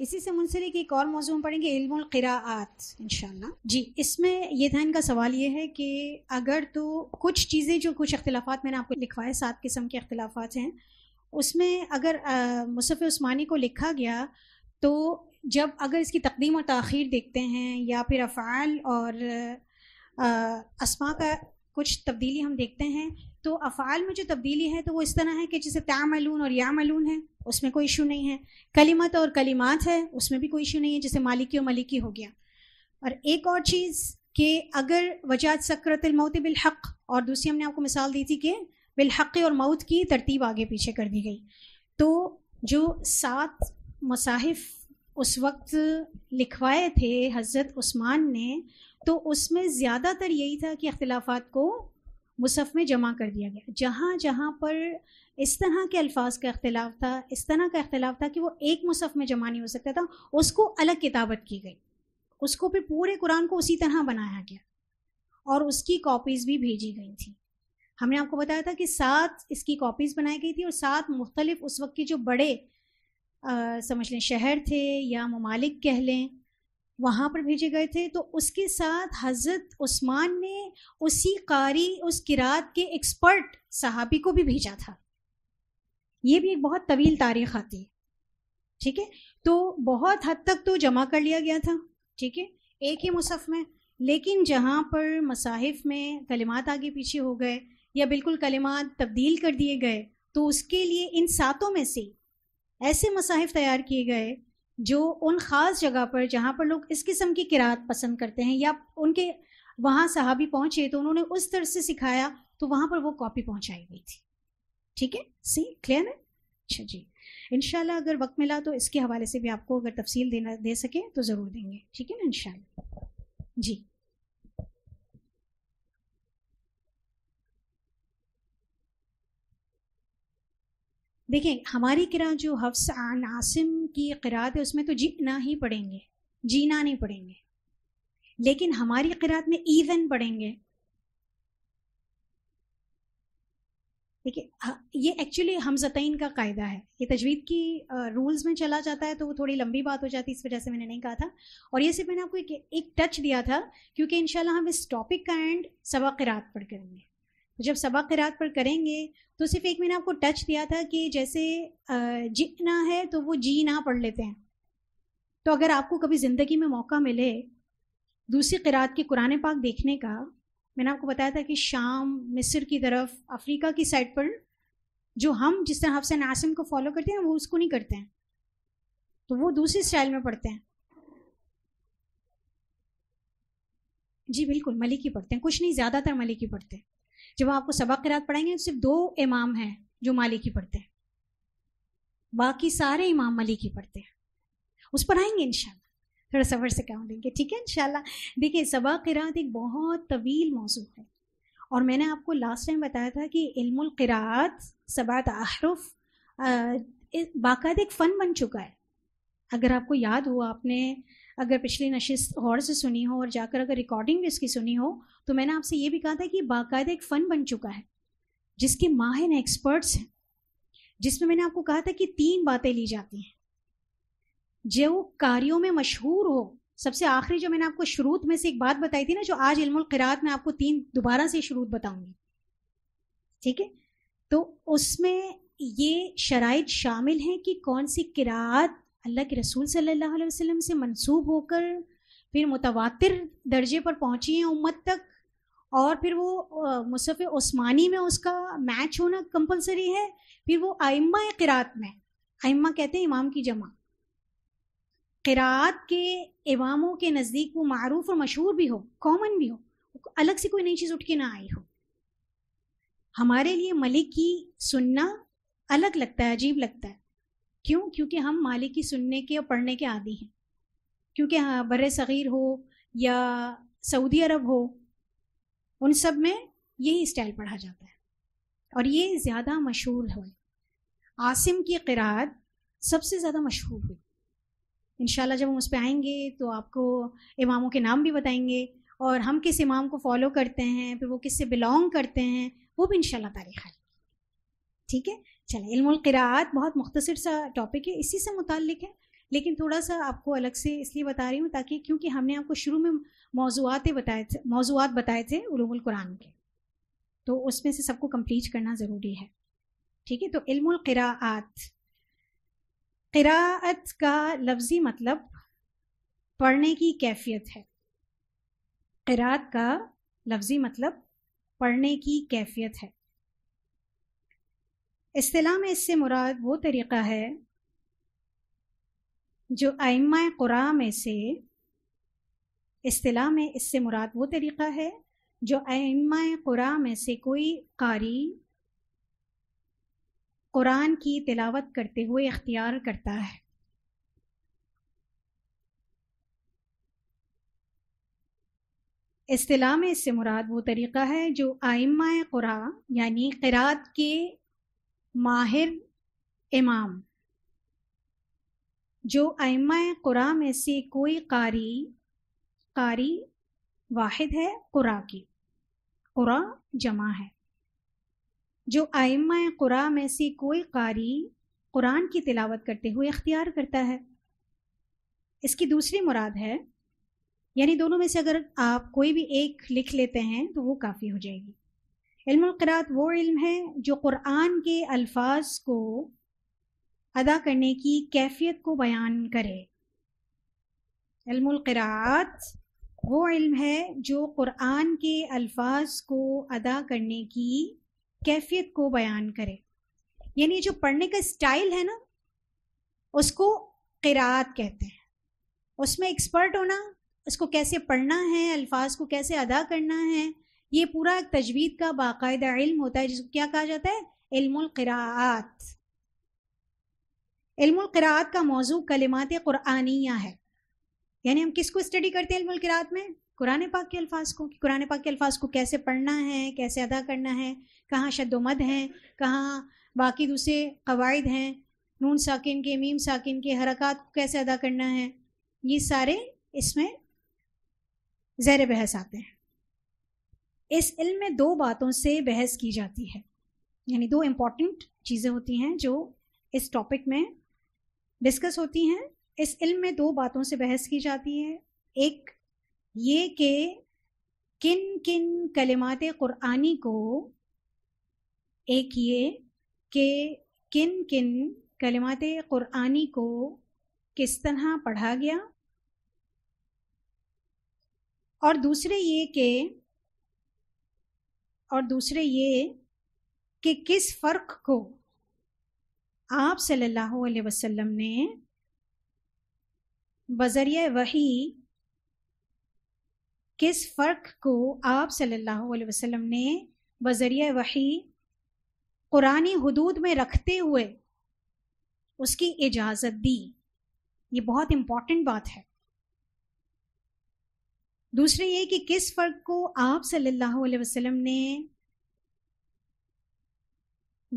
इसी से मुंसलिक एक और मौजूद पढ़ेंगे इल्मात क़िराआत इंशाल्लाह जी इसमें ये था इनका सवाल ये है कि अगर तो कुछ चीज़ें जो कुछ अख्तिलाफ़ात मैंने आपको लिखवाए सात किस्म के अख्तिलाफ़ात हैं उसमें अगर मुसफ़ उस्मानी को लिखा गया तो जब अगर इसकी तकदीम और तखीर देखते हैं या फिर अफ़ाल और आ, असमा का कुछ तब्दीली हम देखते हैं तो अफ़ाल में जो तब्दीली है तो वो इस तरह है कि जैसे तामलून और या मलून है उसमें कोई इशू नहीं है कलिमत और कलिमात है उसमें भी कोई इशू नहीं है जैसे मालिकी और मलिकी हो गया और एक और चीज़ कि अगर वजात सकरत मौत बिलहक और दूसरी हमने आपको मिसाल दी थी कि बिलहक और मौत की तरतीब आगे पीछे कर दी गई तो जो सात मसाहिफ उस वक्त लिखवाए थे हज़रत उस्मान ने तो उसमें ज़्यादातर यही था कि अख्तिलाफ़ात को मुसफ़ में जमा कर दिया गया जहाँ जहाँ पर इस तरह के अल्फाज का अख्तिलाफ था इस तरह का अख्तिलाफ था कि वो एक मुसफ़ में जमा नहीं हो सकता था उसको अलग किताबत की गई उसको फिर पूरे कुरान को उसी तरह बनाया गया और उसकी कॉपीज़ भी भेजी गई थी हमने आपको बताया था कि सात इसकी कॉपीज़ बनाई गई थी और सात मुख्तलिफ उस वक्त के जो बड़े आ, समझ लें शहर थे या ममालिक कह लें वहाँ पर भेजे गए थे तो उसके साथ हज़रत उस्मान ने उसी कारी उस किरात के एक्सपर्ट सहाबी को भी भेजा था ये भी एक बहुत तवील तारीख आती है ठीक है तो बहुत हद तक तो जमा कर लिया गया था ठीक है एक ही मुसफ़ में लेकिन जहाँ पर मसाहिफ में कलिमात आगे पीछे हो गए या बिल्कुल कलिमात तब्दील कर दिए गए तो उसके लिए इन सातों में से ऐसे मसाहिफ तैयार किए गए जो उन ख़ास जगह पर जहाँ पर लोग इस किस्म की किरात पसंद करते हैं या उनके वहाँ सहाबी पहुँचे तो उन्होंने उस तरह से सिखाया तो वहाँ पर वो कॉपी पहुँचाई गई थी ठीक है सी क्लियर है अच्छा जी इनशाला अगर वक्त मिला तो इसके हवाले से भी आपको अगर तफसील देना दे सकें तो ज़रूर देंगे ठीक है ना इनशाला जी देखें हमारी किरा जो हफ्स आन आसिम की किरात है उसमें तो जीना ही पढ़ेंगे जीना नहीं पढ़ेंगे लेकिन हमारी किरात में ईजन पढ़ेंगे देखिए ये एक्चुअली हमजतैन का कायदा है ये तजवीद की रूल्स में चला जाता है तो वो थोड़ी लंबी बात हो जाती है इस वजह से मैंने नहीं कहा था और ये सिर्फ मैंने आपको एक, एक टच दिया था क्योंकि इनशाला हम इस टॉपिक का एंड सबक रात पर करेंगे तो जब सबा करात पर करेंगे तो सिर्फ एक मैंने आपको टच दिया था कि जैसे जीना है तो वो जी ना पढ़ लेते हैं तो अगर आपको कभी ज़िंदगी में मौका मिले दूसरी किरात के कुरान पाक देखने का मैंने आपको बताया था कि शाम मिस्र की तरफ अफ्रीका की साइड पर जो हम जिस तरह हफ्सन आसम को फॉलो करते हैं वो उसको नहीं करते हैं तो वो दूसरी स्टाइल में पढ़ते हैं जी बिल्कुल मलिकी पढ़ते हैं कुछ नहीं ज़्यादातर मलिकी पढ़ते हैं जब आपको सबक रात पढ़ाएंगे सिर्फ दो इमाम हैं जो मालिक ही पढ़ते हैं बाकी सारे इमाम मलिक ही पढ़ते हैं उस पर आएंगे इंशाल्लाह थोड़ा सफ़र से काम देंगे ठीक है इनशाला देखिए सबा किरात एक बहुत तवील मौजू है और मैंने आपको लास्ट टाइम बताया था कि इल्मत सबात आहरुफ बाकायद एक फ़न बन चुका है अगर आपको याद हो आपने अगर पिछली नशिस्त गौर से सुनी हो और जाकर अगर रिकॉर्डिंग भी इसकी सुनी हो तो मैंने आपसे ये भी कहा था कि बाकायदा एक फ़न बन चुका है जिसके माहिर एक्सपर्ट्स हैं जिसमें मैंने आपको कहा था कि तीन बातें ली जाती हैं जो कार्यों में मशहूर हो सबसे आखिरी जो मैंने आपको शुरूत में से एक बात बताई थी ना जो आज इल्मत में आपको तीन दोबारा से शुरूत बताऊंगी ठीक है तो उसमें ये शराइ शामिल हैं कि कौन सी किरात अल्लाह के रसूल सल्लल्लाहु अलैहि वसल्लम से मंसूब होकर फिर मुतवातिर दर्जे पर पहुंची है उम्मत तक और फिर वो मुसफ़ ओस्मानी में उसका मैच होना कंपलसरी है फिर वो आइम्मा किरात में आइम्मा कहते हैं इमाम की जमा किरात के इमामों के नज़दीक वो मारूफ और मशहूर भी हो कॉमन भी हो अलग से कोई नई चीज़ उठ के ना आई हो हमारे लिए मलिक की सुनना अलग लगता है अजीब लगता है क्यों क्योंकि हम माली की सुनने के और पढ़ने के आदि हैं क्योंकि हाँ बर सग़ीर हो या सऊदी अरब हो उन सब में यही स्टाइल पढ़ा जाता है और ये ज़्यादा मशहूर हुए आसिम की किरात सबसे ज़्यादा मशहूर हुई इन जब हम उस पर आएंगे तो आपको इमामों के नाम भी बताएंगे और हम किस इमाम को फॉलो करते हैं फिर वो किससे बिलोंग करते हैं वो भी इन तारीख है ठीक है चले इल्मात बहुत मुख्तर सा टॉपिक है इसी से मुतल है लेकिन थोड़ा सा आपको अलग से इसलिए बता रही हूँ ताकि क्योंकि हमने आपको शुरू में मौजूद बताए थे मौजूद बताए थे कुरान के तो उसमें से सबको कंप्लीट करना ज़रूरी है ठीक है तो इल्मात किरात का लफ्ज़ी मतलब पढ़ने की कैफियत है किरात का लफ्ज़ी मतलब पढ़ने की कैफियत है असलाह में इससे मुराद वो तरीक़ा है जो आइमा क़ुरा में से असलाह में इससे मुराद वो तरीक़ा है जो आइमा क़ुरा में से कोई कारी कुरान की तिलावत करते हुए अख्तियार करता है असलाह में इससे मुराद वो तरीक़ा है जो आइमा क़ुरा यानि क़रात के माहिर इमाम जो आयमा कुरा में से कोई कारी कारी वाहिद है कुरा की कुरा जमा है जो आइम कुरा में से कोई कारी कुरान की तिलावत करते हुए इख्तियार करता है इसकी दूसरी मुराद है यानी दोनों में से अगर आप कोई भी एक लिख लेते हैं तो वो काफ़ी हो जाएगी इल्म क़रात वो इल्म है जो कुरान के अल्फाज को अदा करने की कैफियत को बयान करे इल्मक़रात वो इल्म है जो कुरान के अल्फाज को अदा करने की कैफियत को बयान करे यानी जो पढ़ने का स्टाइल है ना उसको क़रात कहते हैं उसमें एक्सपर्ट होना उसको कैसे पढ़ना है अल्फाज को कैसे अदा करना है ये पूरा एक तजवीद का बाकायदा इल्म होता है जिसको क्या कहा जाता है इल्मक़रात इल्मक़रात का मौजू कलिमात क़ुरानिया है यानी हम किसको स्टडी करते हैं इल्मक़रात में कुरान पाक के अल्फाज को कि कुरान पाक के अल्फाज को कैसे पढ़ना है कैसे अदा करना है कहाँ शदोमद हैं कहाँ बाकी दूसरे कवायद हैं नून साकिन के मीम साकिन के हरकत को कैसे अदा करना है ये सारे इसमें ज़ैर बहस आते हैं इस इल्म में दो बातों से बहस की जाती है यानी दो इम्पॉर्टेंट चीज़ें होती हैं जो इस टॉपिक में डिस्कस होती हैं इस इल्म में दो बातों से बहस की जाती है एक ये कि किन किन कलिमात क़ुरानी को एक ये कि किन किन कलिमात क़ुरानी को किस तरह पढ़ा गया और दूसरे ये कि और दूसरे ये कि किस फ़र्क को आप सल्लल्लाहु अलैहि वसल्लम ने बजरिया वही किस फ़र्क को आप सल्लल्लाहु अलैहि वसल्लम ने बजरिया वही कुरानी हदूद में रखते हुए उसकी इजाज़त दी ये बहुत इम्पॉर्टेंट बात है दूसरे ये कि किस फर्क को आप सल्लल्लाहु अलैहि वसल्लम ने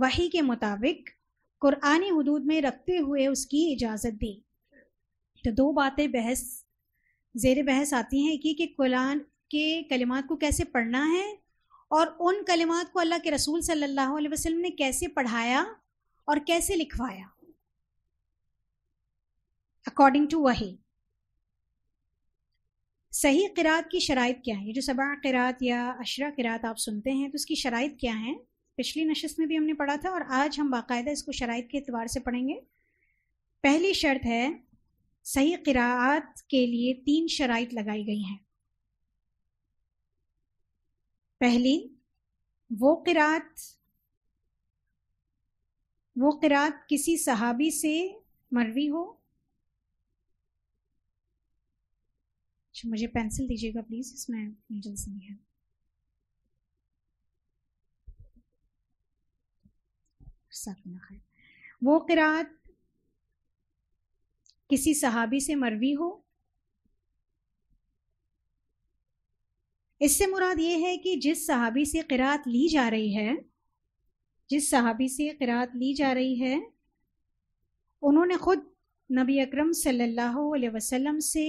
वही के मुताबिक कुरानी हदूद में रखते हुए उसकी इजाज़त दी तो दो बातें बहस जेर बहस आती हैं कि, कि कुरान के कलिमात को कैसे पढ़ना है और उन कलिमात को अल्लाह के रसूल सल्लल्लाहु अलैहि वसल्लम ने कैसे पढ़ाया और कैसे लिखवाया अकॉर्डिंग टू वही सही किरात की शराइ क्या है ये जो सबा किरात या अशरा किरात आप सुनते हैं तो उसकी शराइ क्या हैं पिछली नशस्त में भी हमने पढ़ा था और आज हम बाकायदा इसको शराइ के अतबार से पढ़ेंगे पहली शर्त है सही किरात के लिए तीन शराइ लगाई गई हैं पहली वो किरात वो किरात किसी सहाबी से मरवी हो अच्छा मुझे पेंसिल दीजिएगा प्लीज़ इसमें नीडल्स नहीं है वो किरात किसी सहाबी से मरवी हो इससे मुराद ये है कि जिस सहाबी से किरात ली जा रही है जिस सहाबी से किरात ली जा रही है उन्होंने खुद नबी अकरम सल्लल्लाहु अलैहि वसल्लम से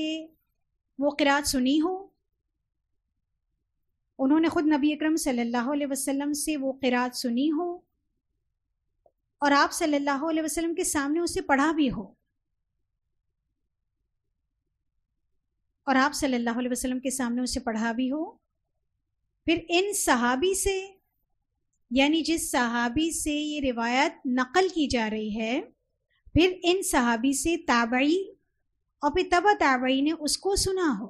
वो किरात सुनी हो उन्होंने ख़ुद नबी अकरम सल्लल्लाहु अलैहि वसल्लम से वो किरात सुनी हो और आप सल्लल्लाहु अलैहि वसल्लम के सामने उसे पढ़ा भी हो और आप सल्लल्लाहु अलैहि वसल्लम के सामने उसे पढ़ा भी हो फिर इन सहाबी से यानी जिस सहाबी से ये रिवायत नकल की जा रही है फिर इन सहाबी से ताबई और फिर तब ताबई ने उसको सुना हो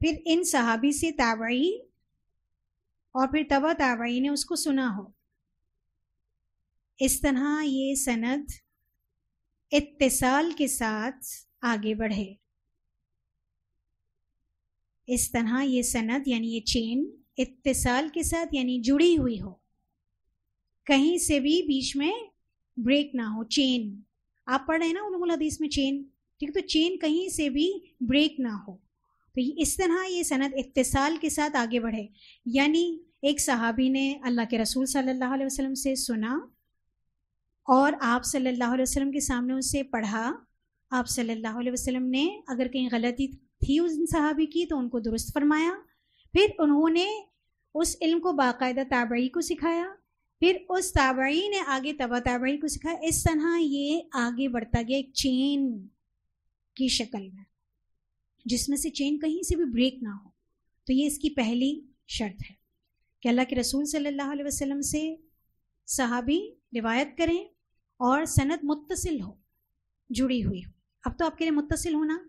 फिर इन सहाबी से ताबई और फिर तब ताबई ने उसको सुना हो इस तरह ये सनद इतिसाल के साथ आगे बढ़े इस तरह ये सनद यानी ये चेन इतिसाल के साथ यानी जुड़ी हुई हो कहीं से भी बीच में ब्रेक ना हो चेन आप पढ़ रहे हैं ना उलमुल हदीस में चेन ठीक है तो चेन कहीं से भी ब्रेक ना हो तो इस तरह ये सनत इत्तेसाल के साथ आगे बढ़े यानी एक सहाबी ने अल्लाह के रसूल सल्लल्लाहु अलैहि वसल्लम से सुना और आप सल्लल्लाहु अलैहि वसल्लम के सामने उसे पढ़ा आप सल्लल्लाहु अलैहि वसल्लम ने अगर कहीं गलती थी उन सहाबी की तो उनको दुरुस्त फरमाया फिर उन्होंने उस इल्म को बाकायदा ताबई को सिखाया फिर उस ताबाई ने आगे तबा ताबाई को सिखा इस तरह ये आगे बढ़ता गया एक चेन की शक्ल में जिसमें से चेन कहीं से भी ब्रेक ना हो तो ये इसकी पहली शर्त है कि अल्लाह के रसूल सल्लल्लाहु अलैहि वसल्लम से सहाबी रिवायत करें और सनत मुतसिल हो जुड़ी हुई हो अब तो आपके लिए मुतसिल होना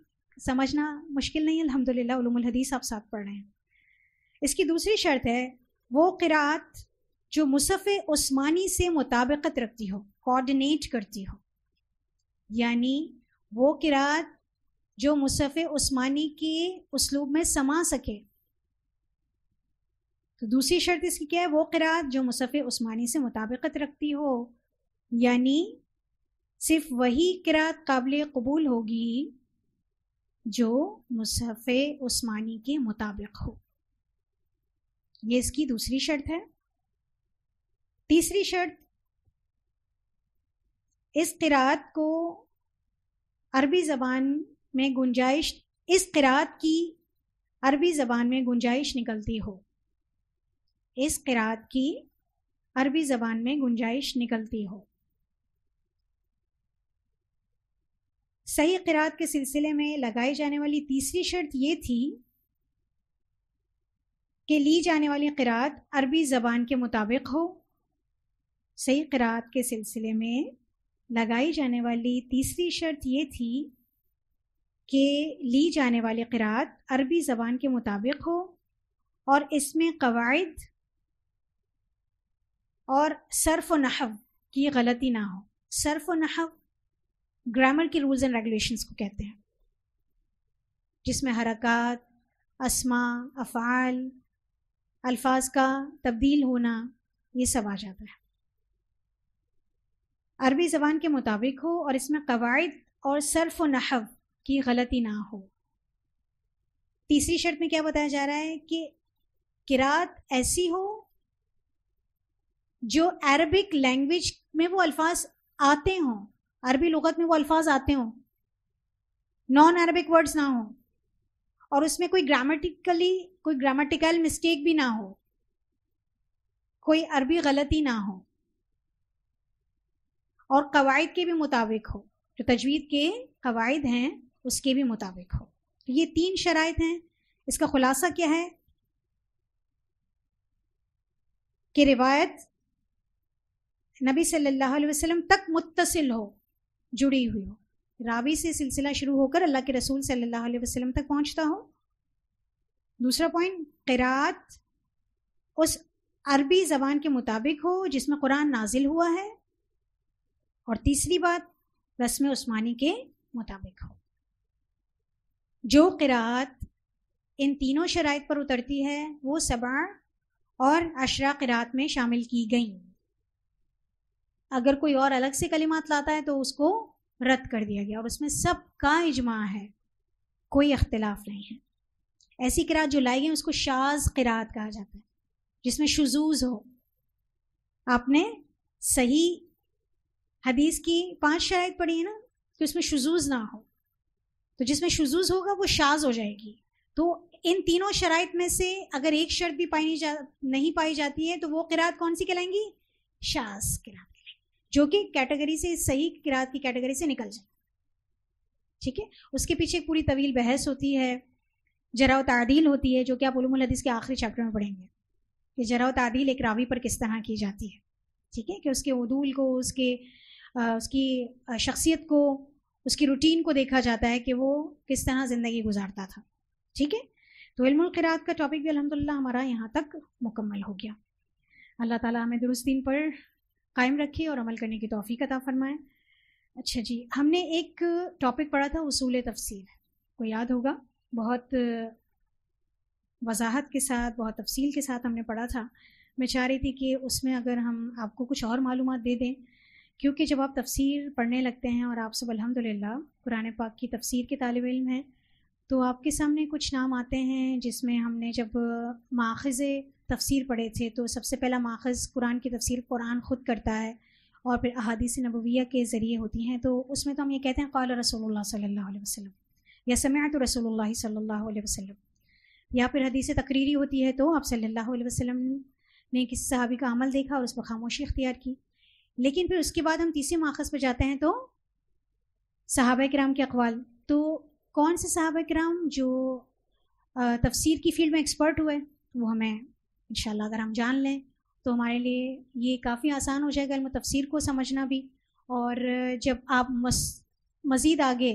समझना मुश्किल नहीं है अलहमदिल्ला हदीस आप साथ पढ़ रहे हैं इसकी दूसरी शर्त है वो किरात जो मुसफ़ उस्मानी से मुताबिकत रखती हो कोऑर्डिनेट करती हो यानी वो किरात जो मुसफ़ उस्मानी के उसलूब में समा सके तो दूसरी शर्त इसकी क्या है वो किरात जो मुसफ़ उस्मानी से मुताबिकत रखती हो यानी सिर्फ वही किरात काबिल कबूल होगी जो मुसफ़ उस्मानी के मुताबिक हो ये इसकी दूसरी शर्त है तीसरी शर्त इस किरात को अरबी ज़बान में गुंजाइश इस किरात की अरबी ज़बान में गुंजाइश निकलती हो इस किरात की अरबी ज़बान में गुंजाइश निकलती हो सही किरात के सिलसिले में लगाई जाने वाली तीसरी शर्त ये थी कि ली जाने वाली किरात अरबी ज़बान के मुताबिक हो सही करात के सिलसिले में लगाई जाने वाली तीसरी शर्त ये थी कि ली जाने वाली करात अरबी ज़बान के मुताबिक हो और इसमें कवायद और सर्फ नहव की गलती ना हो सर्फ नहव ग्रामर के रूल्स एंड रेगुलेशंस को कहते हैं जिसमें हरकत असमा अफ़ाल अल्फाज का तब्दील होना ये सब आ जाता है अरबी ज़बान के मुताबिक हो और इसमें कवायद और सर्फ व नहव की गलती ना हो तीसरी शर्त में क्या बताया जा रहा है कि किरात ऐसी हो जो अरबिक लैंग्वेज में वो अल्फाज आते हों अरबी लुगत में वो अल्फाज आते हों नॉन अरबिक वर्ड्स ना हो और उसमें कोई ग्रामेटिकली कोई ग्रामेटिकल मिस्टेक भी ना हो कोई अरबी गलती ना हो और कवायद के भी मुताबिक हो जो तजवीद के कवायद हैं उसके भी मुताबिक हो तो ये तीन शराइ हैं इसका खुलासा क्या है कि रिवायत नबी सल्लल्लाहु अलैहि वसल्लम तक मुतसिल हो जुड़ी हुई हो रावी से सिलसिला शुरू होकर अल्लाह के रसूल सल्लल्लाहु अलैहि वसल्लम तक पहुंचता हो दूसरा पॉइंट किरात उस अरबी ज़बान के मुताबिक हो जिसमें कुरान नाजिल हुआ है और तीसरी बात रस्म उस्मानी के मुताबिक हो जो किरात इन तीनों शराइ पर उतरती है वो सबा और अशरा किरात में शामिल की गई अगर कोई और अलग से कलिमात लाता है तो उसको रद्द कर दिया गया और उसमें सब का इजमा है कोई अख्तिलाफ नहीं है ऐसी किरात जो लाई गई उसको शाज किरात कहा जाता है जिसमें शुजूज हो आपने सही हदीस की पांच शराय पड़ी है ना कि तो उसमें शुजूज ना हो तो जिसमें शुजूज होगा वो शाज हो जाएगी तो इन तीनों शराइ में से अगर एक शर्त भी पाई जा नहीं पाई जाती है तो वो किरात कौन सी कहलाएंगी शाज किरात जो कि कैटेगरी से सही किरात की कैटेगरी से निकल जाए ठीक है उसके पीछे पूरी तवील बहस होती है जरा तादील होती है जो कि आप हदीस के आखिरी चैप्टर में पढ़ेंगे कि जरा तादील एक रावी पर किस तरह की जाती है ठीक है कि उसके उदूल को उसके उसकी शख्सियत को उसकी रूटीन को देखा जाता है कि वो किस तरह ज़िंदगी गुजारता था ठीक है तो इल्मरात का टॉपिक भी अलहमदिल्ला हमारा यहाँ तक मुकम्मल हो गया अल्लाह ताला हमें दुरुस्त पर कायम रखे और अमल करने की तोफ़ी अता फ़रमाए अच्छा जी हमने एक टॉपिक पढ़ा था उसूल तफसीर को याद होगा बहुत वजाहत के साथ बहुत तफसील के साथ हमने पढ़ा था मैं चाह रही थी कि उसमें अगर हम आपको कुछ और मालूम दे दें क्योंकि जब आप तफसीर पढ़ने लगते हैं और आप सब अलहमदिल्ला कुरान पाक की तफसीर के तालब इम हैं तो आपके सामने कुछ नाम आते हैं जिसमें हमने जब माखज़ तफसीर पढ़े थे तो सबसे पहला माखज़ कुरान की तफसीर कुरान ख़ुद करता है और फिर अहादीस नबविया के ज़रिए होती हैं तो उसमें तो हम ये कहते हैं कौल रसोल्ला सल्ला वसलम या समय तो रसोल सल्ला वसलम या फिर हदीस तकरीरी होती है तो आप सल्ला वसलम ने किसी सहाबी का अमल देखा और उस पर खामोशी इख्तियार की लेकिन फिर उसके बाद हम तीसरे माखज पर जाते हैं तो साहब कराम के अकवाल तो कौन से साहब कराम जो तफसीर की फील्ड में एक्सपर्ट हुए वो हमें इन अगर हम जान लें तो हमारे लिए ये काफ़ी आसान हो जाएगा अलम तफसीर को समझना भी और जब आप मस मज़ीद आगे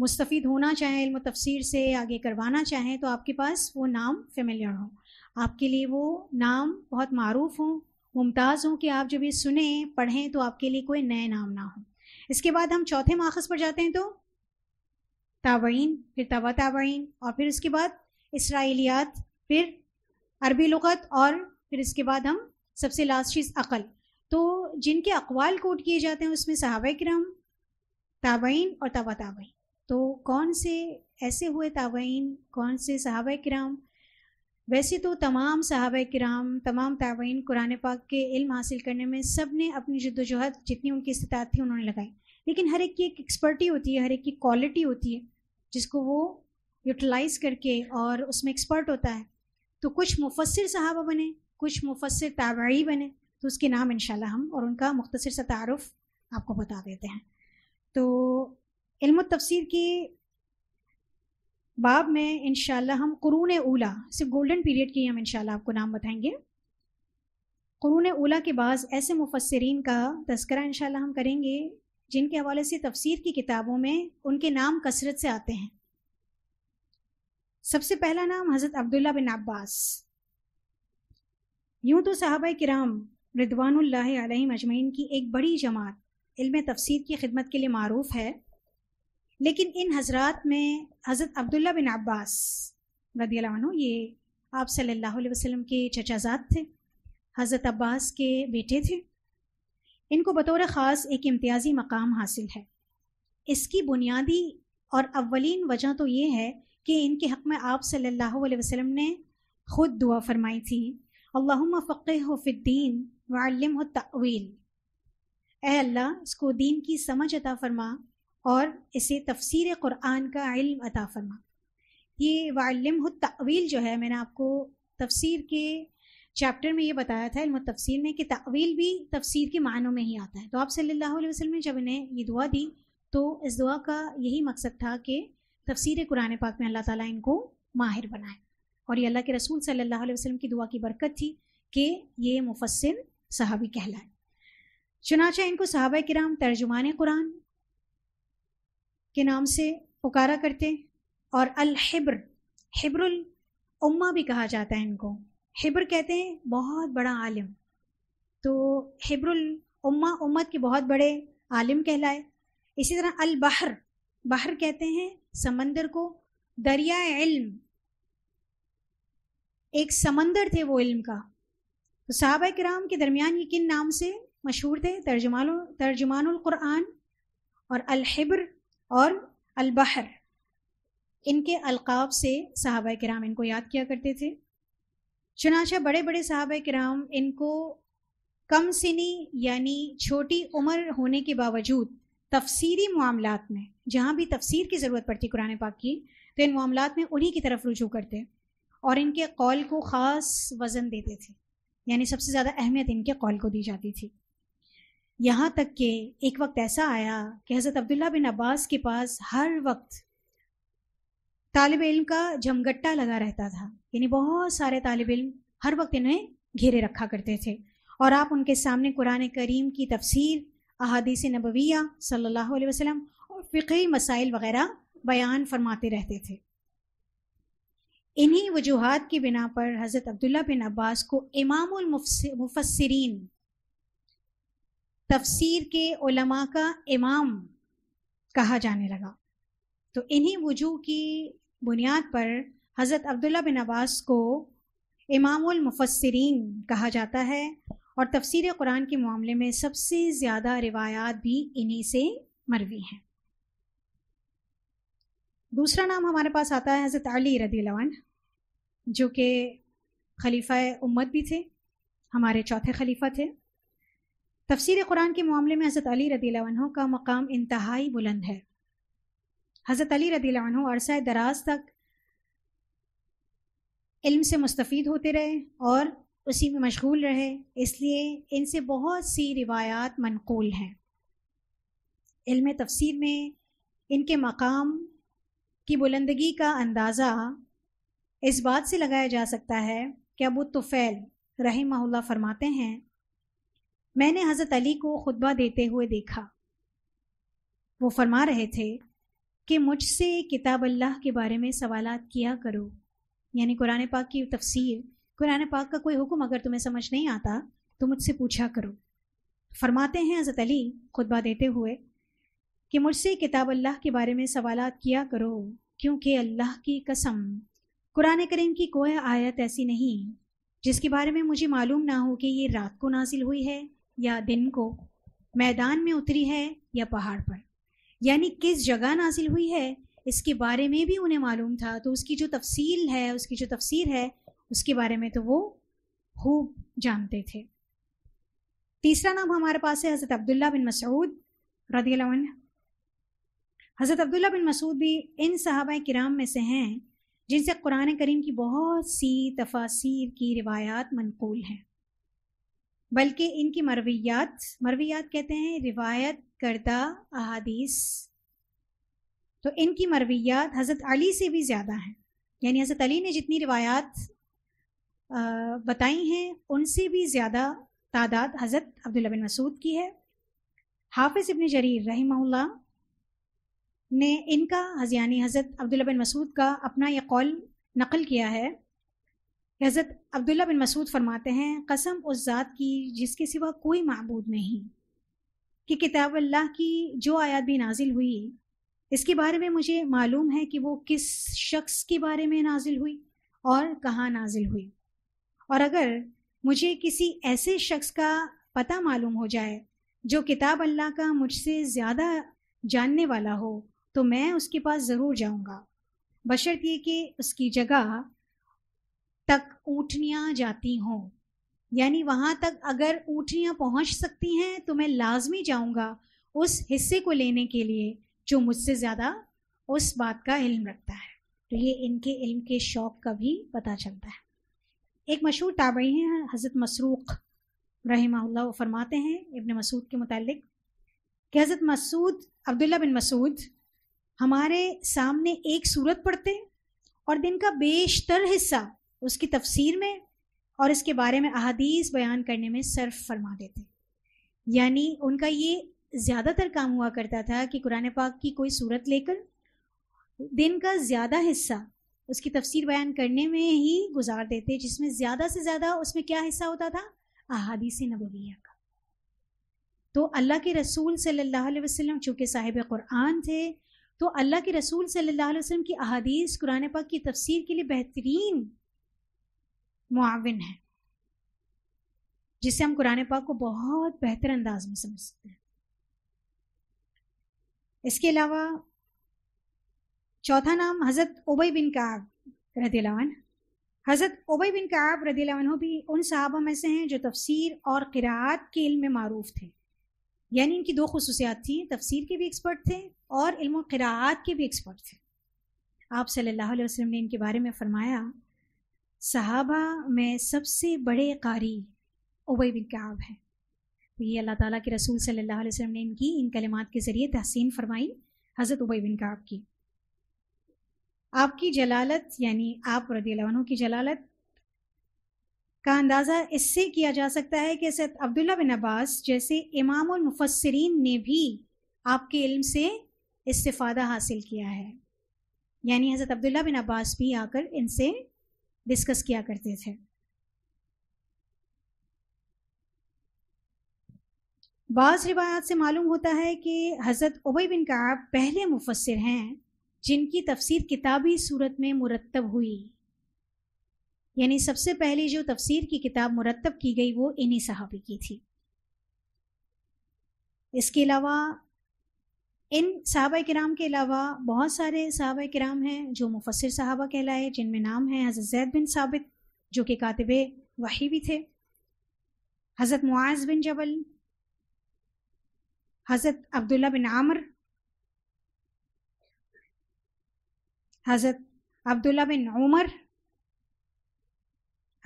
मुस्तफ़ होना चाहें इल्म तफसीर से आगे करवाना चाहें तो आपके पास वो नाम फेमिलियर हो आपके लिए वो नाम बहुत मरूफ़ हों मुमताज़ हूँ कि आप जब ये सुने पढ़ें तो आपके लिए कोई नए नाम ना हो इसके बाद हम चौथे माखज पर जाते हैं तो ताबीन फिर तवा ताबीन और फिर उसके बाद इसराइलियात फिर अरबी लगत और फिर इसके बाद हम सबसे लास्ट चीज़ अकल तो जिनके अकवाल कोट किए जाते हैं उसमें सहाब क्रम ताबीन और तवा ताबीन तो कौन से ऐसे हुए ताबीन कौन से सहाब क्रम वैसे तो तमाम साहब कराम तमाम ताबीन कुरान पाक के इल्म हासिल करने में सब ने अपनी जद्दोजहद जितनी उनकी इस्तात थी उन्होंने लगाई लेकिन हर एक की एक एक्सपर्टी होती है हर एक की क्वालिटी होती है जिसको वो यूटिलाइज करके और उसमें एक्सपर्ट होता है तो कुछ मुफसर साहबा बने कुछ मुफसर ताबी बने तो उसके नाम इन हम और उनका मुख्तर सा तारफ़ आपको बता देते हैं तो इल्म तफसर की बाब में इनशाला हम कुरून ओला सिर्फ गोल्डन पीरियड की हम इनशाला आपको नाम बताएंगे क़रून ओला के बाद ऐसे मुफसरीन का तस्करा इनशाला हम करेंगे जिनके हवाले से तफसीर की किताबों में उनके नाम कसरत से आते हैं सबसे पहला नाम हज़रत अब्दुल्ला बिन अब्बास यूं तो साहब कराम रिदवान अजमैन की एक बड़ी जमात इल्म तफसीर की खिदमत के लिए मरूफ है लेकिन इन हजरात में हज़रत अब्दुल्ला बिन अब्बास रदी ये आप सल्लल्लाहु अलैहि वसल्लम के चचाजाद थे हज़रत अब्बास के बेटे थे इनको बतौर ख़ास एक इम्तियाजी मकाम हासिल है इसकी बुनियादी और अव्वलिन वजह तो ये है कि इनके हक़ में आप सल्लल्लाहु अलैहि वसल्लम ने खुद दुआ फरमाई थी अल्लाहुम्मा फ़क़्ह फ़िद्दीन वालम तवील ए अल्लाह इसको दीन की समझ अता फरमा और इसे तफसीर क़ुरान का इल्म अता फरमा ये वालम तवील जो है मैंने आपको तफसीर के चैप्टर में ये बताया था इल्म तफसीर में कि तवील भी तफसीर के मानों में ही आता है तो आप सल्लल्लाहु अलैहि वसल्लम ने जब इन्हें ये दुआ दी तो इस दुआ का यही मकसद था कि तफसीर कुरान पाक में अल्लाह ताला इनको माहिर बनाए और ये अल्लाह के रसूल सल्लल्लाहु अलैहि वसल्लम की दुआ की बरकत थी कि ये मुफसर सहाबी कहलाए चुनाचा इनको सहाबा कराम तर्जुमान कुरान के नाम से पुकारा करते और अल हिब्र हिब्रुल उम्मा भी कहा जाता है इनको हिब्र कहते हैं बहुत बड़ा आलिम तो हिब्रुल उम्मा उम्मत के बहुत बड़े आलिम कहलाए इसी तरह अल बहर बहर कहते हैं समंदर को दरिया इल्म एक समंदर थे वो इल्म का तो साहब कराम के दरमियान ये किन नाम से मशहूर थे तर्जमान तर्जुमानुल कुरान और हिब्र और अलबहर इनके अलकाब से साहबा कराम इनको याद किया करते थे चुनाचा बड़े बड़े साहबा कराम इनको कम सिनी यानी छोटी उम्र होने के बावजूद तफसीरी मामला में जहाँ भी तफसीर की ज़रूरत पड़ती कुरान पाक की तो इन मामला में उन्हीं की तरफ रुजू करते और इनके कौल को ख़ास वज़न देते थे यानी सबसे ज़्यादा अहमियत इनके कौल को दी जाती थी यहाँ तक कि एक वक्त ऐसा आया कि हज़रत अब्दुल्ला बिन अब्बास के पास हर वक्त तालब इल्म का झमगट्टा लगा रहता था यानी बहुत सारे तालब इल्म हर वक्त इन्हें घेरे रखा करते थे और आप उनके सामने कुरान करीम की तफसीर अहादीस नबविया सल्लल्लाहु अलैहि वसल्लम और फ़िकी मसाइल वगैरह बयान फरमाते रहते थे इन्हीं वजूहत की बिना पर हज़रत अब्दुल्ला बिन अब्बास को इमाम मुफसरीन तफसीर के उलमा का इमाम कहा जाने लगा तो इन्हीं वजू की बुनियाद पर हज़रत अब्दुल्ला बिन अब्बास को इमामुल मुफसरीन कहा जाता है और तफसीर कुरान के मामले में सबसे ज़्यादा रिवायात भी इन्हीं से मरवी हैं दूसरा नाम हमारे पास आता है हज़रत अली रदी जो कि खलीफा उम्मत भी थे हमारे चौथे खलीफा थे तफसीर कुरान के मामले में हज़रत अली रदी का मकाम इंतहाई बुलंद है हज़रत अली रदी अरसा दराज तक इल्म से मुस्तफ़ होते रहे और उसी में मशगूल रहे इसलिए इनसे बहुत सी रिवायात मनकूल हैं इल्म तफसीर में इनके मकाम की बुलंदगी का अंदाज़ा इस बात से लगाया जा सकता है कि अबू तुफ़ैल रही फरमाते हैं मैंने हज़रत अली को खुतबा देते हुए देखा वो फरमा रहे थे कि मुझसे किताब अल्लाह के बारे में सवाल किया करो यानी कुरान पाक की तफसीर कुरान पाक का कोई हुक्म अगर तुम्हें समझ नहीं आता तो मुझसे पूछा करो फरमाते हैं हज़रत अली खुतबा देते हुए कि मुझसे किताब अल्लाह के बारे में सवाल किया करो क्योंकि अल्लाह की कसम कुरान करीम की कोई आयत ऐसी नहीं जिसके बारे में मुझे मालूम ना हो कि ये रात को नाजिल हुई है या दिन को मैदान में उतरी है या पहाड़ पर यानी किस जगह नाजिल हुई है इसके बारे में भी उन्हें मालूम था तो उसकी जो तफसील है उसकी जो तफसीर है उसके बारे में तो वो खूब जानते थे तीसरा नाम हमारे पास है हज़रत अब्दुल्ला बिन मसूद रदी हज़रत अब्दुल्ला बिन मसूद भी इन सहाबा कराम में से हैं जिनसे कुरान करीम की बहुत सी तफासिर की रिवायात मनकूल हैं बल्कि इनकी मरवियात मरवियात कहते हैं रिवायत करदा अहादीस तो इनकी मरवियात हज़रत अली से भी ज़्यादा हैं यानी हज़रत अली ने जितनी रिवायात बताई हैं उनसे भी ज़्यादा तादाद हज़रत अब्दुल्ला बिन मसूद की है हाफिज़ इबन जरीर रही ने इनका यानी हज़रत अब्दुल्ला बिन मसूद का अपना यह कौल नकल किया है हज़रत अब्दुल्ला बिन मसूद फरमाते हैं कसम उस ज़ात की जिसके सिवा कोई मबूद नहीं कि किताब अल्लाह की जो आयत भी नाजिल हुई इसके बारे में मुझे मालूम है कि वो किस शख्स के बारे में नाजिल हुई और कहाँ नाजिल हुई और अगर मुझे किसी ऐसे शख्स का पता मालूम हो जाए जो किताब अल्लाह का मुझसे ज़्यादा जानने वाला हो तो मैं उसके पास ज़रूर जाऊँगा बशर्त ये कि उसकी जगह तक ऊटनियाँ जाती हों यानी वहाँ तक अगर ऊँटनियाँ पहुँच सकती हैं तो मैं लाजमी जाऊँगा उस हिस्से को लेने के लिए जो मुझसे ज़्यादा उस बात का इल्म रखता है तो ये इनके इल्म के शौक़ का भी पता चलता है एक मशहूर ताबई हैं हज़रत मसरूक़ रही वो फरमाते हैं इबन मसूद के मुतालिक कि हज़रत मसूद अब्दुल्ला बिन मसूद हमारे सामने एक सूरत पढ़ते और दिन का बेशतर हिस्सा उसकी तफसीर में और इसके बारे में अहादीस बयान करने में सर्फ फरमा देते यानी उनका ये ज़्यादातर काम हुआ करता था कि कुरान पाक की कोई सूरत लेकर दिन का ज़्यादा हिस्सा उसकी तफसीर बयान करने में ही गुजार देते जिसमें ज़्यादा से ज़्यादा उसमें क्या हिस्सा होता था अहादीस नबविया का तो अल्लाह के रसूल सल्लल्लाहु अलैहि वसल्लम चूँकि साहिब क़ुरान थे तो अल्लाह के रसूल सल्लल्लाहु अलैहि वसल्लम की अहादीस कुरान पाक की तफसीर के लिए बेहतरीन मुआविन है जिससे हम कुरान पाक को बहुत बेहतर अंदाज में समझ सकते हैं इसके अलावा चौथा नाम हज़रत ओबई बिन काब रदी हज़रत ओबई बिन काब रदी भी उन साहबा में से हैं जो तफसीर और किरात के इल्म में मरूफ थे यानी इनकी दो खसूसियात थी तफसीर के भी एक्सपर्ट थे और इल्म किरात के भी एक्सपर्ट थे आप सल्लल्लाहु अलैहि वसल्लम ने इनके बारे में फ़रमाया सहाबा में सबसे बड़े कारी उबई बिन काब हैं तो ये अल्लाह ताला के रसूल सल्लल्लाहु अलैहि वसल्लम ने इनकी इन कलिमात के ज़रिए तहसीन फरमाई हज़रत उबई बिन काब की आपकी जलालत यानी आप रदीलों की जलालत का अंदाज़ा इससे किया जा सकता है कि सैद अब्दुल्ला बिन अब्बास जैसे इमाम मुफसरीन ने भी आपके इल्म से इस्तादा हासिल किया है यानी हज़रत अब्दुल्ला बिन अब्बास भी आकर इनसे डिस्कस किया करते थे बाज़ रिवायात से मालूम होता है कि हज़रत उबई बिन का पहले मुफसर हैं जिनकी तफसीर किताबी सूरत में मुरतब हुई यानी सबसे पहली जो तफसीर की किताब मुरतब की गई वो इन्हीं सहाबी की थी इसके अलावा इन साहबा कराम के अलावा बहुत सारे साहबा कराम हैं जो मुफसर साहबा कहलाए जिनमें नाम हैं हज़रत जैद बिन साबित जो कि कातब वही भी थे हज़रत मुआज बिन जबल हज़रत अब्दुल्ला बिन आमर हज़रत अब्दुल्ला बिन उमर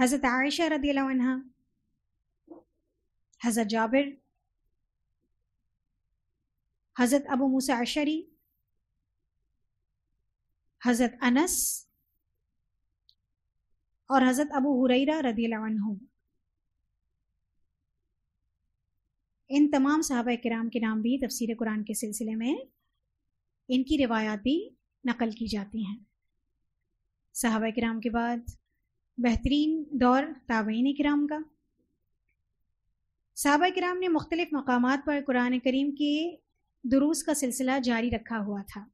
हज़रत आयशा रदी हज़रत जाबिर हज़रत अबू मूसा अशरी हज़रत अनस और हज़रत अबू हुरैरा रदी हूँ इन तमाम सहाबा कराम के नाम भी तफसीर कुरान के सिलसिले में इनकी रिवायात भी नकल की जाती हैं सहाबा कराम के बाद बेहतरीन दौर ताबीन कराम का सहाबा कराम ने मुख्तलिफ़ मकाम पर कुरान करीम के दुरुस्त का सिलसिला जारी रखा हुआ था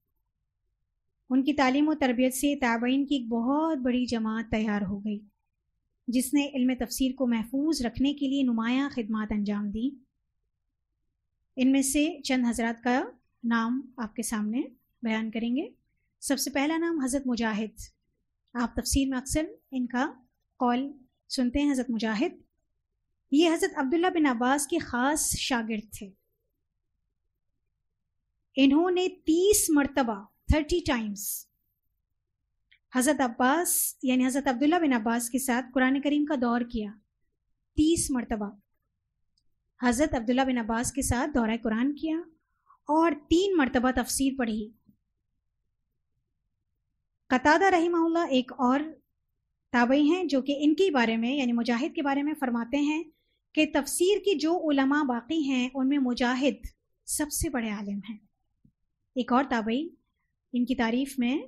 उनकी तालीम और तरबियत से ताबइन की एक बहुत बड़ी जमात तैयार हो गई जिसने इल्म तफसीर को महफूज रखने के लिए नुमाया खदमात अंजाम दी इनमें से चंद हजरात का नाम आपके सामने बयान करेंगे सबसे पहला नाम हज़रत मुजाहिद आप तफसीर में अक्सर इनका कौल सुनते हैं हज़रत मुजाहिद ये हज़रत अब्दुल्ला बिन अब्बास के ख़ास शागिर्द थे इन्होंने तीस मरतबा थर्टी टाइम्स हज़रत अब्बास यानी हज़रत अब्दुल्ला बिन अब्बास के साथ कुरान करीम का दौर किया तीस मरतबा हज़रत अब्दुल्ला बिन अब्बास के साथ दौरा कुरान किया और तीन मरतबा तफसीर पढ़ी कतादा मौला एक और ताबई हैं जो कि इनके बारे में यानी मुजाहिद के बारे में फरमाते हैं कि तफसीर की जो उलमा बाकी हैं उनमें मुजाहिद सबसे बड़े आलिम हैं एक और ताबई इनकी तारीफ में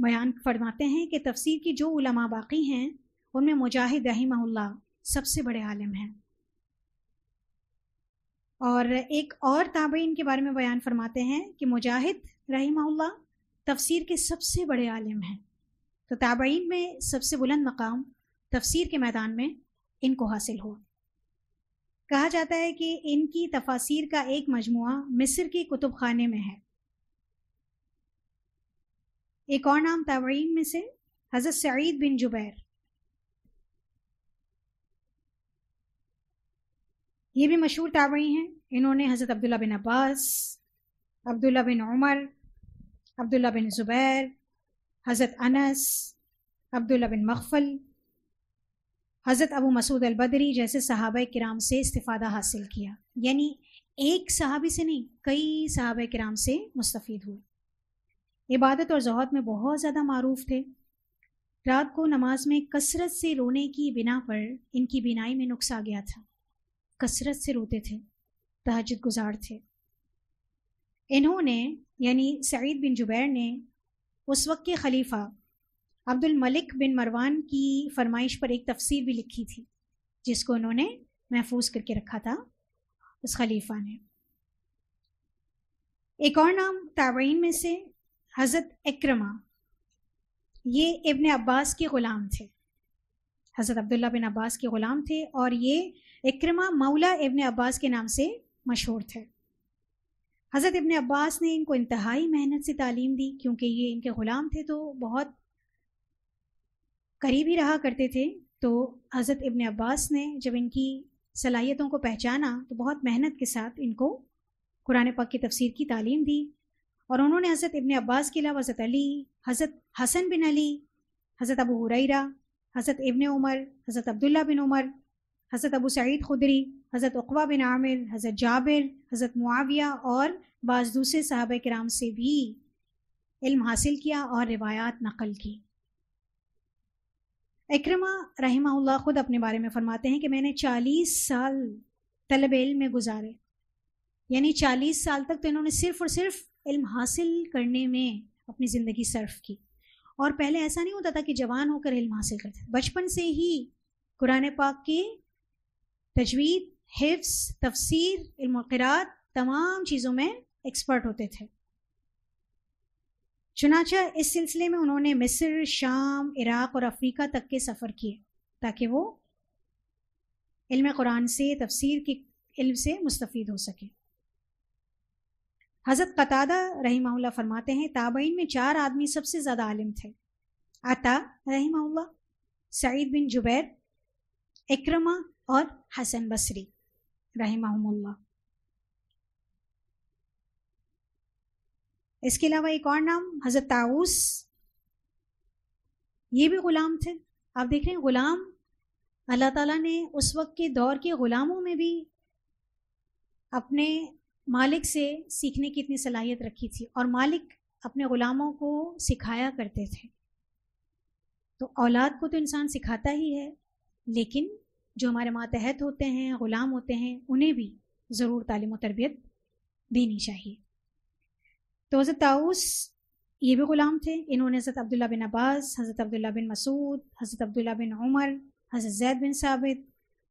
बयान फरमाते हैं कि तफसीर की जो उलमा बाकी हैं उनमें मुजाहिद रहीमल्ला सबसे बड़े आलम हैं और एक और ताबई इनके बारे में बयान फरमाते हैं कि मुजाहिद रहीमल्ला तफसीर के सबसे बड़े आलम हैं तो ताबईन में सबसे बुलंद मकाम तफसीर के मैदान में इनको हासिल हुआ कहा जाता है कि इनकी तफासिर का एक मजमु मिस्र के कुतुब खाने में है एक और नाम ताबरीन में से हज़रत सईद बिन जुबैर ये भी मशहूर तावरी हैं इन्होंने हज़रत अब्दुल्ला बिन अब्बास अब्दुल्ला बिन उमर अब्दुल्ला बिन ज़ुबैर हज़रत अनस अब्दुल्ला बिन मखफल हज़रत अबू मसूद अलबदरी जैसे सहाब कराम से इस्तादा हासिल किया यानी एक सहाबी से नहीं कई सहाब कराम से मुस्तफ़ हुए इबादत और जहद में बहुत ज़्यादा मरूफ थे रात को नमाज में कसरत से रोने की बिना पर इनकी बिनाई में नुकस आ गया था कसरत से रोते थे तहजद गुजार थे इन्होंने यानी सईद बिन जुबैर ने उस वक्त के खलीफा अब्दुल मलिक बिन मरवान की फरमाइश पर एक तफसीर भी लिखी थी जिसको उन्होंने महफूज करके रखा था उस खलीफा ने एक और नाम ताबीन में से हज़रत इक्रमा ये इबन अब्बास के ग़ुलाम थे हज़रत अब्दुल्ला बिन अब्बास के ग़ुलाम थे और ये इक्रमा मौला इबन अब्बास के नाम से मशहूर थे हज़रत इबन अब्बास ने इनको इंतहाई मेहनत से तालीम दी क्योंकि ये इनके ग़ुलाम थे तो बहुत करीब ही रहा करते थे तो हज़रत इबन अब्बास ने जब इनकी सलाहियतों को पहचाना तो बहुत मेहनत के साथ इनको कुरान पाक की तफसीर की तालीम दी और उन्होंने हज़रत इबन अब्बास के अलावा हज़रत अली हज़रत हसन बिन अली हज़रत अबू हुरैरा हज़रत इबन उमर हज़रत अब्दुल्ला बिन उमर हज़रत अबू सईद खुदरी हज़रत उकवा बिन आमिर हज़रत जाबिर हज़रत मुआविया और बाज़ दूसरे साहब कराम से भी इल्म हासिल किया और रिवायात नकल की इक्रमा रहमा ख़ुद अपने बारे में फ़रमाते हैं कि मैंने चालीस साल तलब इल्म में गुजारे यानी चालीस साल तक तो इन्होंने सिर्फ और सिर्फ इल्म हासिल करने में अपनी ज़िंदगी सर्फ की और पहले ऐसा नहीं होता था कि जवान होकर इल्म हासिल करते बचपन से ही कुरान पाक की तजवीद हिफ्स तफसीर इल्म तमाम चीज़ों में एक्सपर्ट होते थे चुनाचा इस सिलसिले में उन्होंने मिस्र शाम इराक और अफ्रीका तक के सफ़र किए ताकि वो इल्म कुरान से तफसीर के इल्म से मुस्तफ़ हो सके हज़रत कतादा रही फरमाते हैं ताबईन में चार आदमी सबसे ज़्यादा आलिम थे अता रही सईद बिन जुबैर इक्रमा और हसन बसरी रही इसके अलावा एक और नाम हज़रत ताऊस ये भी ग़ुलाम थे आप देख रहे हैं ग़ुलाम अल्लाह ताला ने उस वक्त के दौर के ग़ुलामों में भी अपने मालिक से सीखने की इतनी सलाहियत रखी थी और मालिक अपने ग़ुलामों को सिखाया करते थे तो औलाद को तो इंसान सिखाता ही है लेकिन जो हमारे मातहत होते हैं ग़ुलाम होते हैं उन्हें भी ज़रूर तालीम व तरबियत देनी चाहिए तो हज़रत ताउस ये भी ग़ुलाम थे इन्होंने हज़रत अब्दुल्ला बिन अब्बास हज़रत अब्दुल्ला बिन मसूद हज़रत अब्दुल्ला बिन उमर हज़रत जैद बिन साबित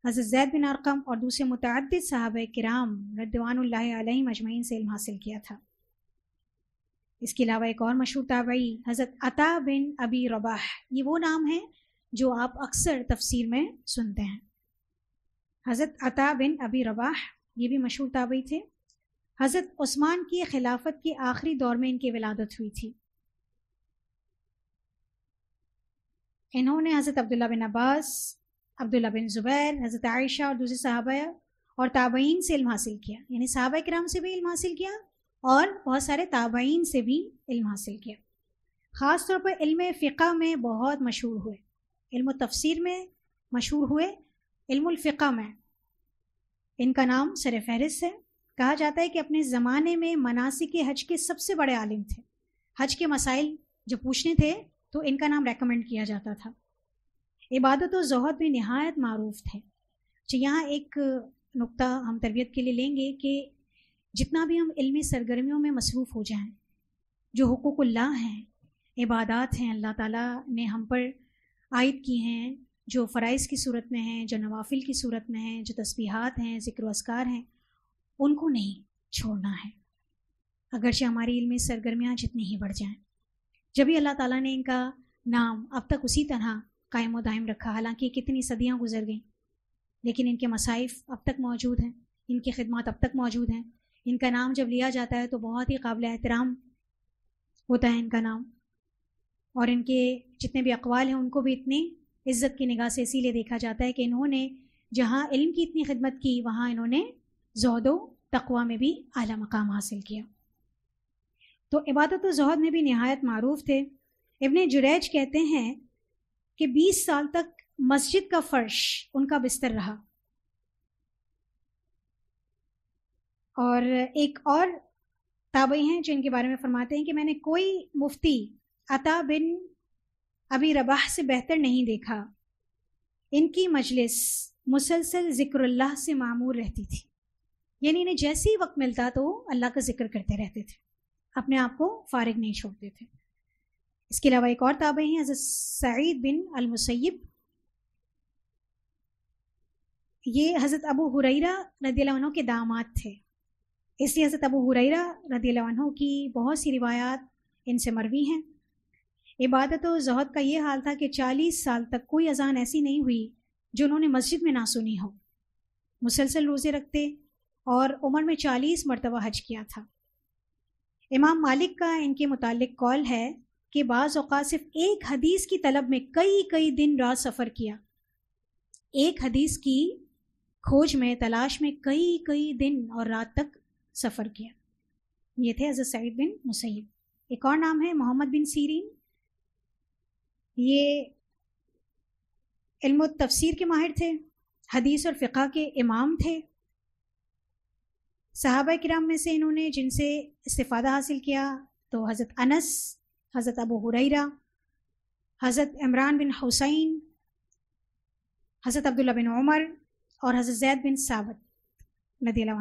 हज़रत जैद बिन अरकम और दूसरे मुतद साहब कराम रदवान मजमैन से इल्म हासिल किया था इसके अलावा एक और मशहूर ताबई हज़रत अता बिन अबी रबाह ये वो नाम है जो आप अक्सर तफसीर में सुनते हैं हज़रत अता बिन अबी रबाह ये भी मशहूर ताबई थे हज़रत उस्मान की खिलाफत के आखिरी दौर में इनकी विलादत हुई थी इन्होंने हज़रत अब्दुल्ला बिन अब्बास अब्दुल्ला बिन ज़ुबैर हज़रत आयशा और दूसरे साहबा और ताबईन से इल्म हासिल किया यानी सहाबा कराम से भी इल्म हासिल किया और बहुत सारे ताबईन से भी इल्म हासिल किया ख़ास तौर पर इल्म फ़िका में बहुत मशहूर हुए इल्म तफसीर में मशहूर हुए फ़िका में इनका नाम सर फहरिस्त है कहा जाता है कि अपने ज़माने में के हज के सबसे बड़े आलिम थे हज के मसाइल जो पूछने थे तो इनका नाम रेकमेंड किया जाता था इबादत और जहद में नहायत मरूफ थे जी यहाँ एक नुक्ता हम तरबियत के लिए लेंगे कि जितना भी हम इल्मी सरगर्मियों में मसरूफ़ हो जाएं जो हकूक़ल्ला हैं इबादत हैं अल्लाह ताला ने हम पर आयद की हैं जो फ़राइज़ की सूरत में हैं जो नवाफिल की सूरत में हैं जो तस्बीहात हैं ज़िक्र असकार हैं उनको नहीं छोड़ना है अगरचे हमारी इल्मी सरगर्मियाँ जितनी ही बढ़ जाएँ जब भी अल्लाह ताला ने इनका नाम अब तक उसी तरह कायम दायम रखा हालांकि कितनी सदियाँ गुजर गईं लेकिन इनके मसाइफ अब तक मौजूद हैं इनकी खिदमत अब तक मौजूद हैं इनका नाम जब लिया जाता है तो बहुत ही काबिल एहतराम होता है इनका नाम और इनके जितने भी अकवाल हैं उनको भी इतनी इज़्ज़त की निगाह से इसीलिए देखा जाता है कि इन्होंने जहाँ इल्म की इतनी खिदमत की वहाँ इन्होंने जहदो तकवा में भी अली मकाम हासिल किया तो इबादत जहद में भी नहायत मरूफ थे इबन जुरैज कहते हैं कि 20 साल तक मस्जिद का फर्श उनका बिस्तर रहा और एक और ताबई हैं जिनके बारे में फरमाते हैं कि मैंने कोई मुफ्ती अता बिन अभी रबाह से बेहतर नहीं देखा इनकी मजलिस मुसलसल ज़िक्रल्लाह से मामूर रहती थी यानी इन्हें जैसे ही वक्त मिलता तो अल्लाह का जिक्र करते रहते थे अपने आप को फारिग नहीं छोड़ते थे इसके अलावा एक और ताबे हैं हज़रत सईद बिन अलमुसैब ये हज़रत अबू हुरैरा रदी के दामाद थे इसलिए हज़रत अबू हुरैरा रदी की बहुत सी रिवायात इनसे मरवी हैं इबादत और जहद का ये हाल था कि चालीस साल तक कोई अजान ऐसी नहीं हुई जो उन्होंने मस्जिद में ना सुनी हो मुसलसल रोज़े रखते और उम्र में चालीस मरतबा हज किया था इमाम मालिक का इनके मुतालिक कॉल है कि बाज़ औका सिर्फ एक हदीस की तलब में कई कई दिन रात सफ़र किया एक हदीस की खोज में तलाश में कई कई दिन और रात तक सफ़र किया ये थे हज़रत सईद बिन मुसैब एक और नाम है मोहम्मद बिन सीरीन ये इल्म तफसीर के माहिर थे हदीस और फ़िका के इमाम थे सहाबा कराम में से इन्होंने जिनसे इस्तः हासिल किया तो हज़रत अनस हज़रत अबू हुरैरा हज़रत इमरान बिन हुसैन हज़रत अब्दुल्ला बिन उमर और हज़रत जैद बिन सावत नदीला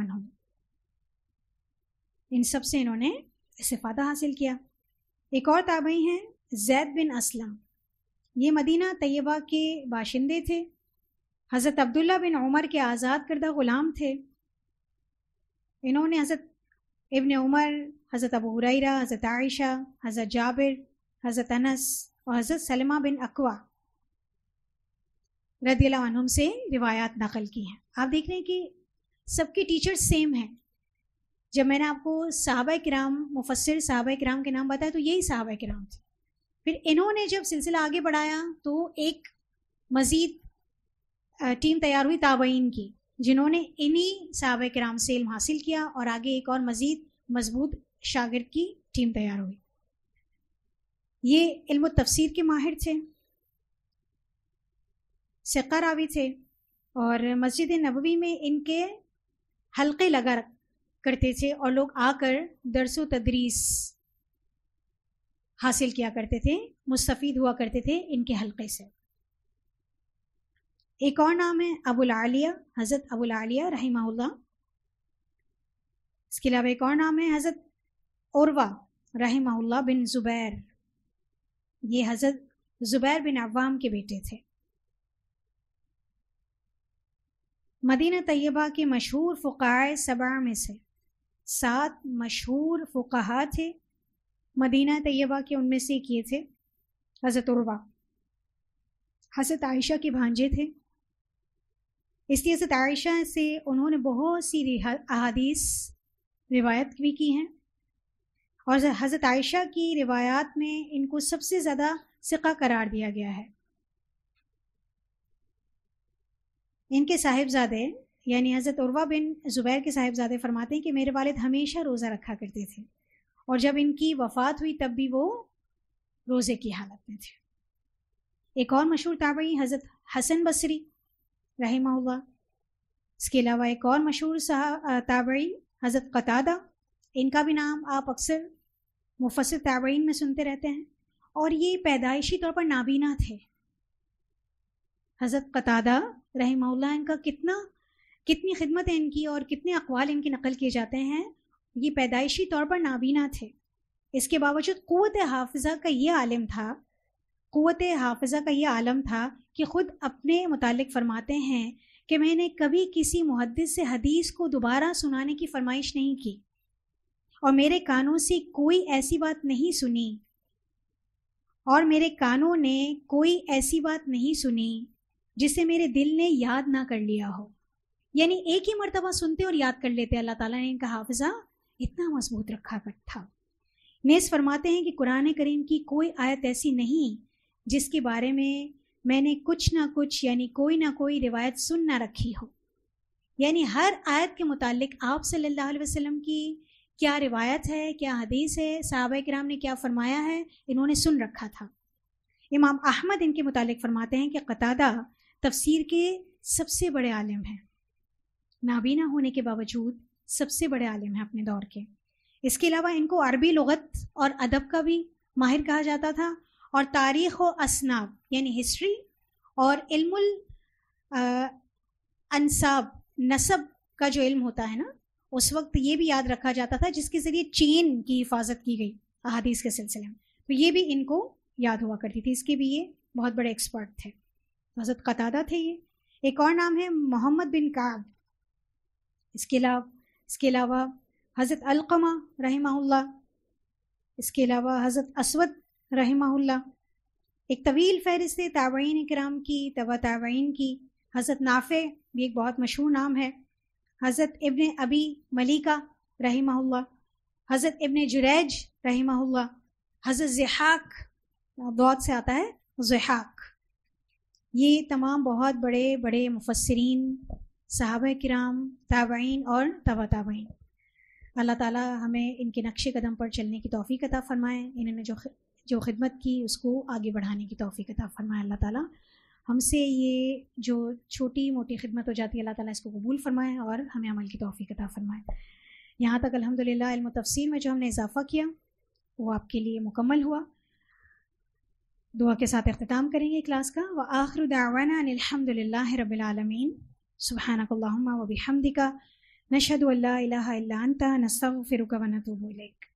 इन सब से इन्होंने इस्तादा हासिल किया एक और ताबई हैं जैद बिन असलम ये मदीना तैयबा के बाशिंदे थे हज़रत अब्दुल्ला बिन उमर के आज़ाद करदा ग़ुलाम थे इन्होंने हज़रत इबन उमर हज़रत अबू हुरैरा हज़रत आयशा हज़रत जाबिर हज़रत अनस और हज़रत सलमा बिन अकवा रदी अनहम से रिवायात नकल की हैं आप देख रहे हैं कि सबके टीचर सेम हैं जब मैंने आपको साहबा कराम मुफसर साहबा कराम के नाम बताया तो यही साहब कराम थे फिर इन्होंने जब सिलसिला आगे बढ़ाया तो एक मज़ीद टीम तैयार हुई ताबईन की जिन्होंने इन्हीं साहब कराम से इल्म हासिल किया और आगे एक और मज़ीद मजबूत शागिर की टीम तैयार हुई ये इल्म तफसीर के माहिर थे सिक्का रावी थे और मस्जिद नबवी में इनके हल्के लगा करते थे और लोग आकर दरस तदरीस हासिल किया करते थे मुस्तफ़ हुआ करते थे इनके हल्के से एक और नाम है अबुल आलिया हज़रत अबुल आलिया रही इसके अलावा एक और नाम है हज़रत उर्वा रहमा बिन ज़ुबैर ये हज़रत ज़ुबैर बिन अवाम के बेटे थे मदीना तय्यबा के मशहूर फ़काय सबा में से सात मशहूर फ़ुकाहा थे मदीना तय्यबा के उनमें से किए थे हज़रत उर्वा हज़रत आयशा के भांजे थे इसलिए हज़रत आयशा से उन्होंने बहुत सी अहादीस रिवायत भी की हैं और हज़रत आयशा की रिवायात में इनको सबसे ज़्यादा सिका करार दिया गया है इनके साहिबजादे यानी हज़रत उर्वा बिन ज़ुबैर के साहिबजादे फरमाते हैं कि मेरे वालिद हमेशा रोज़ा रखा करते थे और जब इनकी वफात हुई तब भी वो रोज़े की हालत में थे एक और मशहूर ताबई हज़रत हसन बसरी रही इसके अलावा एक और मशहूर ताबई हज़रत कतादा इनका भी नाम आप अक्सर मुफसर तबरीन में सुनते रहते हैं और ये पैदाइशी तौर पर नाबीना थे हज़रत कतादा रहमल्ला इनका कितना कितनी खिदमत है इनकी और कितने अकवाल इनकी नकल किए जाते हैं ये पैदाइशी तौर पर नाबीना थे इसके बावजूद कुत हाफजा का ये आलम था कुत हाफजा का ये आलम था कि ख़ुद अपने मुतालिक फरमाते हैं कि मैंने कभी किसी मुहदस से हदीस को दोबारा सुनाने की फरमाइश नहीं की और मेरे कानों से कोई ऐसी बात नहीं सुनी और मेरे कानों ने कोई ऐसी बात नहीं सुनी जिसे मेरे दिल ने याद ना कर लिया हो यानी एक ही मरतबा सुनते और याद कर लेते अल्लाह ताला ने इनका हाफजा इतना मजबूत रखा था नेस फरमाते हैं कि कुरान करीम की कोई आयत ऐसी नहीं जिसके बारे में मैंने कुछ ना कुछ यानी कोई ना कोई रिवायत सुन ना रखी हो यानी हर आयत के मुतालिक आप सल्लल्लाहु अलैहि वसल्लम की क्या रिवायत है क्या हदीस है साहब कराम ने क्या फरमाया है इन्होंने सुन रखा था इमाम अहमद इनके मुतालिक फरमाते हैं कि कतादा तफसीर के सबसे बड़े आलिम हैं नाबीना होने के बावजूद सबसे बड़े आलिम हैं अपने दौर के इसके अलावा इनको अरबी लगत और अदब का भी माहिर कहा जाता था और तारीख व असनाब यानी हिस्ट्री और इल्मुल अनसाब नसब का जो इल्म होता है ना उस वक्त ये भी याद रखा जाता था जिसके ज़रिए चेन की हिफाजत की गई अहादीस के सिलसिले में तो ये भी इनको याद हुआ करती थी इसके भी ये बहुत बड़े एक्सपर्ट थे हज़रत कतादा थे ये एक और नाम है मोहम्मद बिन काब इसके अलावा इसके अलावा हज़रत अलकमा रहमा इसके अलावा हज़रत असवद रहमा एक तवील फहरिस्त ताबीन इक्राम की तबा ताबीन की हज़रत नाफ़े भी एक बहुत मशहूर नाम है हज़रत इब्ने अबी मलिका रही हज़रत इब्ने जुरैज रही हज़रत जहाक दौद से आता है जहाक ये तमाम बहुत बड़े बड़े मुफसरीन साहब कराम ताबीन और तबा ताबीन अल्लाह ताला हमें इनके नक्शे कदम पर चलने की तोफ़ी कता फ़रमाएँ इन्होंने जो जो खिदमत की उसको आगे बढ़ाने की तोफ़ी कता फ़रमाएँ अल्लाह ताला हमसे ये जो छोटी मोटी खिदमत हो जाती है अल्लाह ताला इसको कबूल फ़रमाए और हमें अमल की तोफ़ी अता फ़रमाए यहाँ तक अल्हम्दुलिल्लाह इल्म तफसीर में जो हमने इजाफ़ा किया वो आपके लिए मुकम्मल हुआ दुआ के साथ अख्ताम करेंगे क्लास का व आखिर दावाना रबालमीन सुबहानकल्ला वबी हमदिका नशद अल्ला अला नस्तफ़िर वनतूब